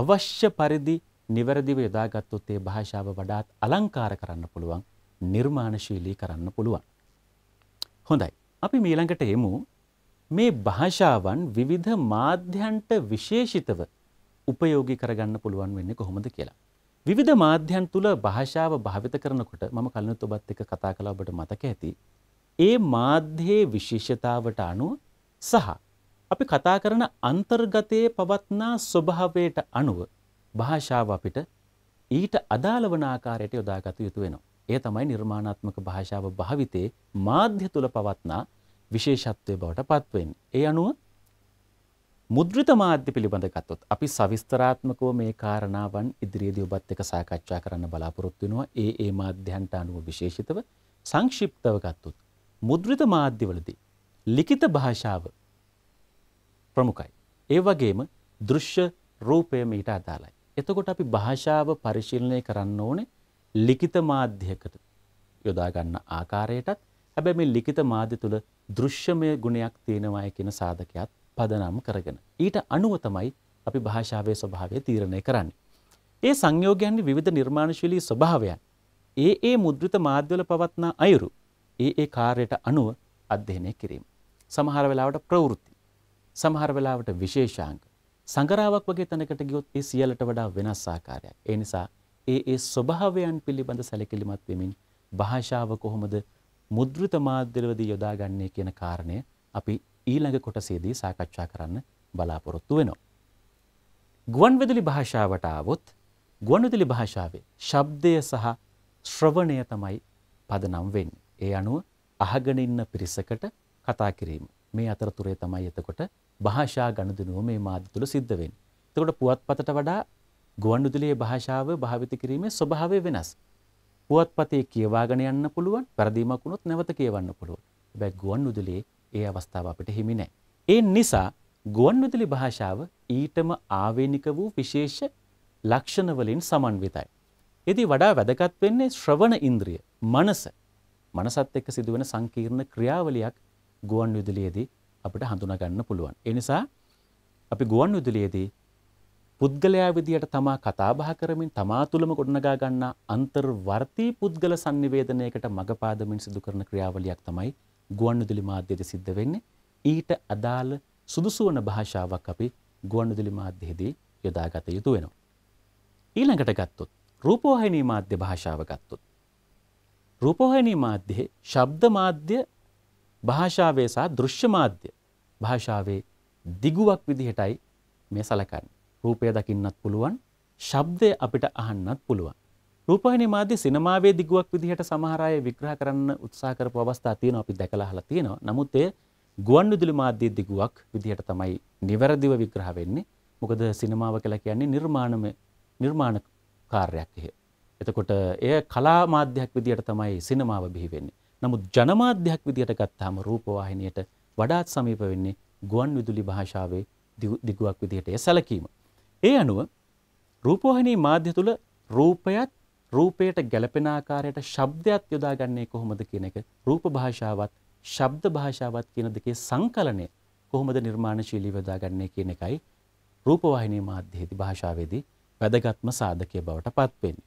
අවශ්‍ය පරිදි නිවැරදිව යොදාගත්තොත් ඒ භාෂාව වඩාත් අලංකාර කරන්න පුළුවන්, නිර්මාණශීලී කරන්න පුළුවන්. හොඳයි. අපි මීළඟට එමු මේ භාෂාවන් විවිධ මාධ්‍යන්ට විශේෂිතව උපයෝගී කරගන්න පුළුවන් වෙන්නේ කොහොමද කියලා. විවිධ මාධ්‍යන් තුළ භාෂාව භාවිත කරනකොට මම කලිනුත් ඔබත් එක්ක කතා කළා ඔබට මතක ඇති. ඒ මාධ්‍යයේ විශේෂතාවට අනුව සහ අපි කතා කරන අන්තර්ගතයේ පවත්නා ස්වභාවයට අනුව භාෂාව අපිට ඊට අදාළ වන ආකාරයට යොදාගත යුතු වෙනවා. ඒ තමයි නිර්මාණාත්මක භාෂාව භාවිතයේ මාධ්‍ය තුල පවත්නා විශේෂත්වය බවට පත්වෙන්නේ. ඒ අනුව මුද්‍රිත මාධ්‍ය පිළිබඳ ගත්තොත් අපි සවිස්තරාත්මකව මේ කාරණාවන් ඉදිරියේදී ඔබත් එක්ක සාකච්ඡා කරන්න බලාපොරොත්තු වෙනවා. ඒ ඒ මාධ්‍යයන්ට අනුව විශේෂිතව සංක්ෂිප්තව ගත්තොත් මුද්‍රිත මාධ්‍යවලදී ලිඛිත භාෂාව ප්‍රමුඛයි. ඒ වගේම දෘශ්‍ය රූපය මීට අදාළයි. එතකොට අපි භාෂාව පරිශීලනය කරන්න ඕනේ ලිඛිත මාධ්‍යයකට යොදා ගන්න ආකාරයටත් හැබැයි මේ ලිඛිත මාධ්‍ය තුල දෘශ්‍යමය ගුණයක් තියෙනවායි කියන සාධකයක් පදනම් කරගෙන ඊට අනුව තමයි අපි භාෂාවේ ස්වභාවය තීරණය කරන්නේ. ඒ සංයෝගයන්ගේ විවිධ නිර්මාණශීලී ස්වභාවයන් ඒ ඒ මුද්‍රිත මාධ්‍යවල පවත්නා අයුරු ඒ ඒ කාර්යයට අනුව අධ්‍යයනය කිරීම. සමහර වෙලාවට ප්‍රවෘත්ති සමහර වෙලාවට විශේෂාංග සංගරාවක් වගේ තැනකට ගියොත් ඒ සියලට වඩා වෙනස් ආකාරයක්. ඒ නිසා ඒ ඒ ස්වභාවයන් පිළිබඳ සැලකිලිමත් වෙමින් භාෂාව කොහොමද මුද්‍රිත මාධ්‍යවලදී යොදාගන්නේ කියන කාරණය අපි ඊළඟ කොටසේදී සාකච්ඡා කරන්න බලාපොරොත්තු වෙනවා. ගුවන්විදුලි භාෂාවට ආවොත් ගුවන්විදුලි භාෂාවේ ශබ්දය සහ ශ්‍රවණය තමයි පදනම් වෙන්නේ. ඒ අනුව අහගෙන ඉන්න පිරිසකට කතා කිරීම. මේ අතරතුරේ තමයි එතකොට භාෂා ගණදනුව මේ මාධ්‍ය තුළ සිද්ධ වෙන්නේ. එතකොට පුවත්පතට වඩා ගුවන්විදුලියේ භාෂාව භාවිත කිරීමේ ස්වභාවය වෙනස්. පුවත්පතේ කියවාගෙන යන්න පුළුවන්, පරදීමක් වුණොත් නැවත කියවන්න පුළුවන්. හැබැයි ගුවන්විදුලියේ ඒ අවස්ථාව අපිට හිමි නැහැ. ඒ නිසා ගුවන්විදුලි භාෂාව ඊටම ආවේනික වූ විශේෂ ලක්ෂණ වලින් සමන්විතයි. එදී වඩා වැදගත් වෙන්නේ ශ්‍රවණ ඉන්ද්‍රිය, මනස. මනසත් එක්ක සිදුවෙන සංකීර්ණ ක්‍රියාවලියක් ගුවන්විදුලියේදී අපිට හඳුනගන්න පුළුවන්. ඒ නිසා අපි ගුවන් විදුලියේදී පුද්ගලයා විදියට තමා කතා බහ කරමින් තමා තුළම ගොඩනගා ගන්නා අන්තර්වර්තී පුද්ගල sannivedanaයකට මඟ පාදමින් සිදු කරන ක්‍රියාවලියක් තමයි ගුවන් විදුලි මාධ්‍යයේ සිද්ධ වෙන්නේ. ඊට අදාළ සුදුසු වන භාෂාවක් අපි ගුවන් විදුලි මාධ්‍යයේදී යොදාගත යුතු වෙනවා. ඊළඟට ගත්තොත් රූපවාහිනී මාධ්‍ය භාෂාව ගත්තොත් රූපවාහිනී මාධ්‍යයේ ශබ්ද මාධ්‍ය භාෂාවේ සහ දෘශ්‍ය මාධ්‍ය භාෂාවේ දිගුවක් විදිහටයි මේ සලකන්නේ. රූපය දකින්නත් පුළුවන්, ශබ්දය අපිට අහන්නත් පුළුවන්. රූපහිනී මාධ්‍ය සිනමාවේ දිගුවක් විදිහට සමහර අය විග්‍රහ කරන්න උත්සාහ කරපු අවස්ථා තියෙනවා අපි දැකලා අහලා තියෙනවා. නමුත් ඒ ගුවන්විදුලි මාධ්‍ය දිගුවක් විදිහට තමයි නිවැරදිව විග්‍රහ වෙන්නේ. මොකද සිනමාව කියලා කියන්නේ නිර්මාණම නිර්මාණ කාර්යයක් එහෙ. එතකොට එය කලා මාධ්‍යයක් විදිහට තමයි සිනමාව බිහි වෙන්නේ. නමුත් ජනමාධ්‍යයක් විදියට ගත්තාම රූපවාහිනියට වඩාත් සමීප වෙන්නේ ගුවන් විදුලි භාෂාවේ දිගුවක් විදියට එය සැලකීම. ඒ අනුව රූපවාහිනී මාධ්‍ය තුළ රූපයත් රූපයට ගැළපෙන ආකාරයට ශබ්දයක් යොදාගන්නේ කොහොමද කියන එක රූප භාෂාවත් ශබ්ද භාෂාවත් කියන දෙකේ සංකලනය කොහොමද නිර්මාණශීලීව යොදාගන්නේ කියන එකයි රූපවාහිනී මාධ්‍යයේදී භාෂාවේදී වැදගත්ම සාධකයේ බවට පත්වෙන්නේ.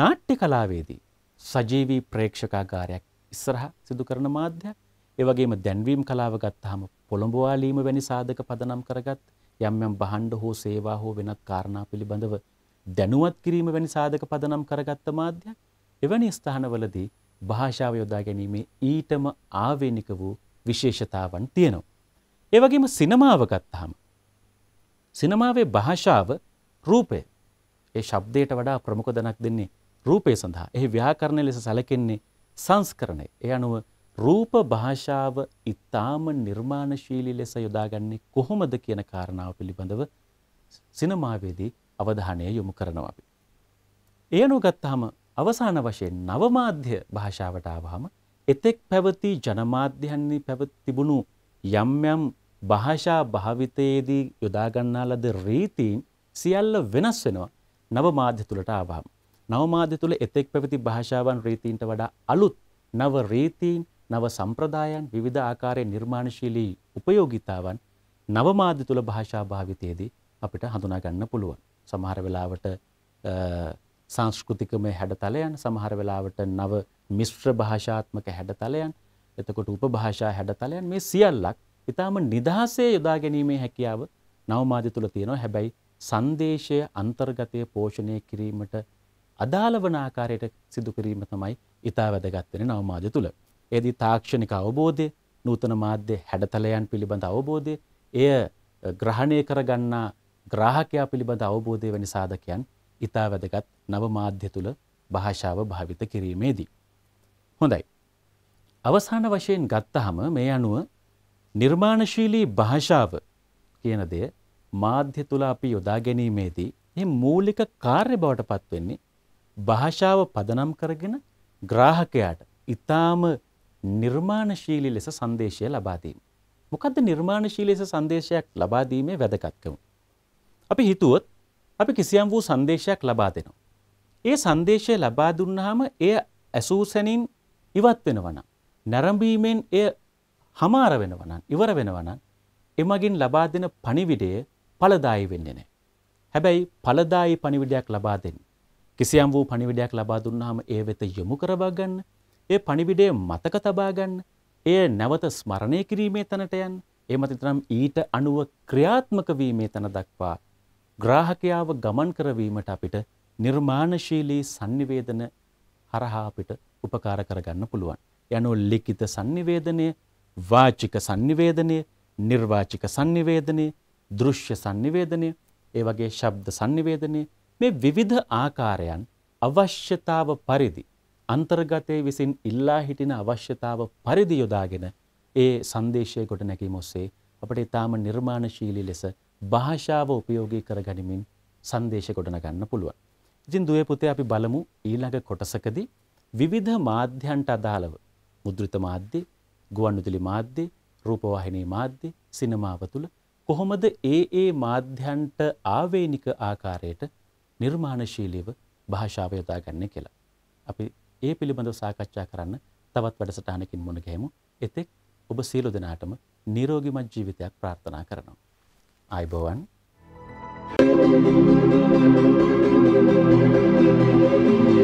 නාට්‍ය කලාවේදී සජීවී ප්‍රේක්ෂකාකාරයක් ඉස්සරහ සිදු කරන මාධ්‍යයක් ඒ වගේම දැන්වීම් කලාව ගත්තාම පොළඹවාලීම වැනි සාධක පදනම් කරගත් යම් යම් බහණ්ඩ හෝ සේවා හෝ වෙනත් කාරණා පිළිබඳව දැනුවත් කිරීම වැනි සාධක පදනම් කරගත්ත මාධ්‍යයක් එවැනි ස්ථානවලදී භාෂාව යොදා ගැනීමේ ඊටම ආවේනික වූ විශේෂතාවන් තියෙනවා. ඒ වගේම සිනමාව ගත්තාම සිනමාවේ භාෂාව රූපය ඒ ශබ්දයට වඩා ප්‍රමුඛ දණක් දෙන්නේ රූපය සඳහා එහි ව්‍යාකරණ ලෙස සැලකෙන්නේ සංස්කරණය. ඒ අනුව රූප භාෂාව ඊටාම නිර්මාණශීලී ලෙස යොදාගන්නේ කොහොමද කියන කාරණාව පිළිබඳව සිනමාවේදී අවධානය යොමු කරනවා අපි. ඒ අනුව ගත්තාම අවසාන වශයෙන් නවමාධ්‍ය භාෂාවට ආවහම එතෙක් පැවති ජනමාධ්‍යයන්හි පැවතිබුණු යම් යම් භාෂා භාවිතයේදී යොදා ගන්නා ලද රීතීන් සියල්ල වෙනස් වෙනවා නවමාධ්‍ය තුලට ආවහම. නවමාධ්‍ය තුළ එතෙක් පැවති භාෂාවන් රීතීන්ට වඩා අලුත් නව රීතීන් නව සම්ප්‍රදායන් විවිධ ආකාරයේ නිර්මාණශීලී උපයෝගිතාවන් නවමාධ්‍ය තුළ භාෂා භාවිතයේදී අපිට හඳුනා ගන්න පුළුවන්. සමහර වෙලාවට සංස්කෘතිකමය හැඩතලයන් සමහර වෙලාවට නව මිශ්‍ර භාෂාත්මක හැඩතලයන් එතකොට උපභාෂා හැඩතලයන් මේ සියල්ලක් ඊටාම නිදහසේ යොදා ගැනීමේ හැකියාව නවමාධ්‍ය තුල තියෙනවා. හැබැයි සංදේශය අන්තර්ගතය පෝෂණය කිරීමට අදාළ වන ආකාරයට සිදු කිරීම තමයි ඉතා වැදගත් වෙන්නේ නවමාධ්‍ය තුල. ඒදී තාක්ෂණික අවබෝධය, නූතන මාධ්‍ය හැඩතලයන් පිළිබඳ අවබෝධය, එය ග්‍රහණය කරගන්නා ග්‍රාහකයා පිළිබඳ අවබෝධය වැනි සාධකයන් ඉතා වැදගත් නවමාධ්‍ය තුළ භාෂාව භාවිත කිරීමේදී. හොඳයි. අවසාන වශයෙන් ගත්තහම මේ අනුව නිර්මාණශීලී භාෂාව කියන දෙය මාධ්‍ය තුළ අපි යොදා ගැනීමේදී මේ මූලික කාර්ය බවට පත්වෙන්නේ භාෂාව පදනම් කරගෙන ග්‍රාහකයාට ඉතාම නිර්මාණශීලී ලෙස සංදේශය ලබා දීම. මොකද්ද නිර්මාණශීලී ලෙස සංදේශයක් ලබා දීමේ වැදගත්කම? අපි හිතුවොත් අපි කිසියම් වූ සංදේශයක් ලබා දෙනවා. ඒ සංදේශය ලබා දුන්නාම එය ඇසූසැනින් ඉවත් වෙනවා නම්, නැරඹීමෙන් එය හමාර වෙනවා නම්, ඉවර වෙනවා නම්, එමගින් ලබා දෙන පණිවිඩය ඵලදායී වෙන්නේ නැහැ. හැබැයි ඵලදායී පණිවිඩයක් ලබා දෙන්න කිසියම් වූ පණිවිඩයක් ලබා දුන්නාම ඒ වෙත යොමු කරවා ගන්න. ඒ පණිවිඩය මතක තබා ගන්න. එය නැවත ස්මරණය කිරීමේ තැනට යන්න. ඒ මතිතරම් ඊට අනුව ක්‍රියාත්මක වීමේ තැන දක්වා ග්‍රාහකයාව ගමන් කරවීමට අපිට නිර්මාණශීලී sannivedana හරහා අපිට උපකාර කරගන්න පුළුවන්. යනු ලිඛිත sannivedanaya, වාචික sannivedanaya, නිර්වාචික sannivedanaya, දෘශ්‍ය sannivedanaya, ඒ වගේ ශබ්ද sannivedanaya මේ විවිධ ආකාරයන් අවශ්‍යතාව පරිදි අන්තර්ගතයේ විසින් ඉල්ලා හිටින අවශ්‍යතාව පරිදි යොදාගෙන ඒ සංදේශය ගොඩ නැගීම ඔස්සේ අපට ඊටාම නිර්මාණශීලී ලෙස භාෂාව උපයෝගී කර ගනිමින් සංදේශ ගොඩනගන්න පුළුවන්. ඉතින් දුවේ පුතේ අපි බලමු ඊළඟ කොටසකදී විවිධ මාධ්‍යයන්ට අදාළව මුද්‍රිත මාධ්‍ය, ගුවන්විදුලි මාධ්‍ය, රූපවාහිනී මාධ්‍ය, සිනමාව තුළ කොහොමද ඒ ඒ මාධ්‍යයන්ට ආවේනික ආකාරයට නිර්මාණශීලීව භාෂාව යොදා ගන්න කියලා. අපි ඒ පිළිබඳව සාකච්ඡා කරන්න තවත් වැඩසටහනකින් මුණ ගැහෙමු. එතෙක් ඔබ සියලු දෙනාටම නිරෝගිමත් ජීවිතයක් ප්‍රාර්ථනා කරනවා. ආයිබෝවන්. Thank you.